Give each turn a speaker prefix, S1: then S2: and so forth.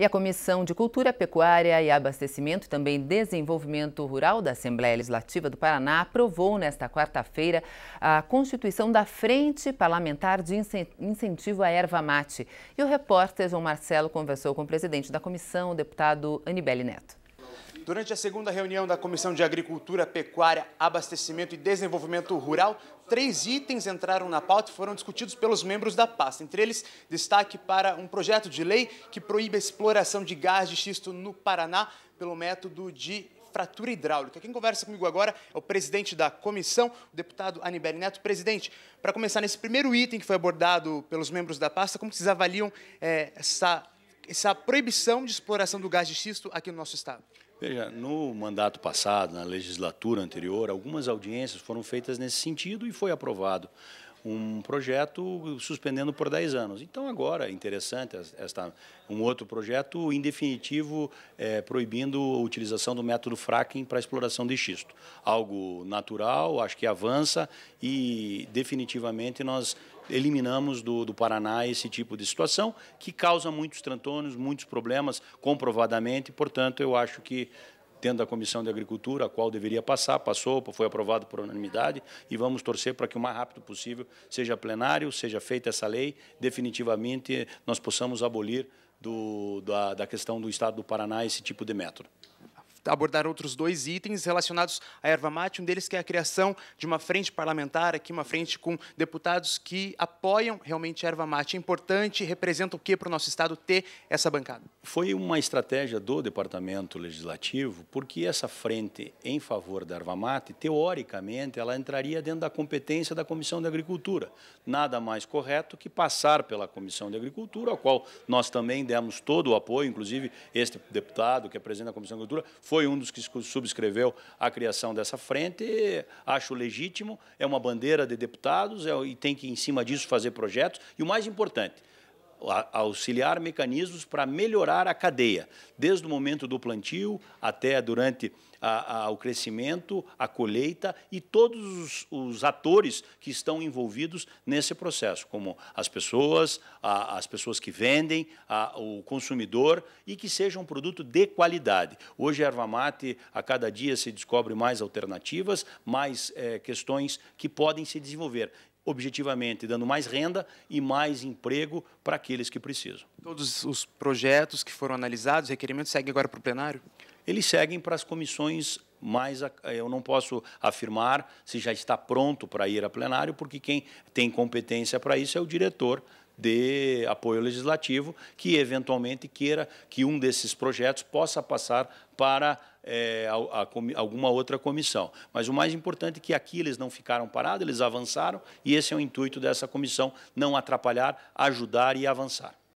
S1: e a Comissão de Cultura, Pecuária e Abastecimento e também Desenvolvimento Rural da Assembleia Legislativa do Paraná aprovou nesta quarta-feira a constituição da Frente Parlamentar de Incentivo à Erva Mate. E o repórter João Marcelo conversou com o presidente da comissão, o deputado Anibele Neto.
S2: Durante a segunda reunião da Comissão de Agricultura, Pecuária, Abastecimento e Desenvolvimento Rural, três itens entraram na pauta e foram discutidos pelos membros da pasta. Entre eles, destaque para um projeto de lei que proíbe a exploração de gás de xisto no Paraná pelo método de fratura hidráulica. Quem conversa comigo agora é o presidente da comissão, o deputado Anibeli Neto. Presidente, para começar nesse primeiro item que foi abordado pelos membros da pasta, como vocês avaliam é, essa essa proibição de exploração do gás de xisto aqui no nosso estado?
S3: Veja, no mandato passado, na legislatura anterior, algumas audiências foram feitas nesse sentido e foi aprovado um projeto suspendendo por 10 anos. Então, agora, é interessante, esta, um outro projeto indefinitivo é, proibindo a utilização do método fracking para exploração de xisto. Algo natural, acho que avança e, definitivamente, nós eliminamos do, do Paraná esse tipo de situação, que causa muitos transtornos, muitos problemas, comprovadamente. Portanto, eu acho que tendo a Comissão de Agricultura, a qual deveria passar, passou, foi aprovado por unanimidade, e vamos torcer para que o mais rápido possível seja plenário, seja feita essa lei, definitivamente nós possamos abolir do, da, da questão do Estado do Paraná esse tipo de método abordar outros dois itens relacionados
S2: à erva mate, um deles que é a criação de uma frente parlamentar, aqui uma frente com deputados que apoiam realmente a erva mate. É importante, representa o que para o nosso Estado ter essa bancada?
S3: Foi uma estratégia do Departamento Legislativo, porque essa frente em favor da erva mate, teoricamente, ela entraria dentro da competência da Comissão de Agricultura. Nada mais correto que passar pela Comissão de Agricultura, ao qual nós também demos todo o apoio, inclusive este deputado que é presidente da Comissão de Agricultura, foi foi um dos que subscreveu a criação dessa frente, acho legítimo, é uma bandeira de deputados é, e tem que, em cima disso, fazer projetos. E o mais importante, auxiliar mecanismos para melhorar a cadeia, desde o momento do plantio até durante a, a, o crescimento, a colheita e todos os, os, atores que estão envolvidos nesse processo, como as pessoas, a, as pessoas que vendem, o consumidor e que seja um produto de qualidade. Hoje a erva mate, a cada dia se descobre mais alternativas, mais é, questões que podem se desenvolver objetivamente dando mais renda e mais emprego para aqueles que precisam. Todos os projetos que foram analisados, requerimentos, seguem agora para o plenário? Eles seguem para as comissões mais. Eh, eu não posso afirmar se já está pronto para ir a plenário, porque quem tem competência para isso é o diretor de apoio legislativo que eventualmente queira que um desses projetos possa passar para é, a, a, alguma outra comissão. Mas o mais importante é que aqui eles não ficaram parados, eles avançaram, e esse é o intuito dessa comissão, não atrapalhar, ajudar e avançar.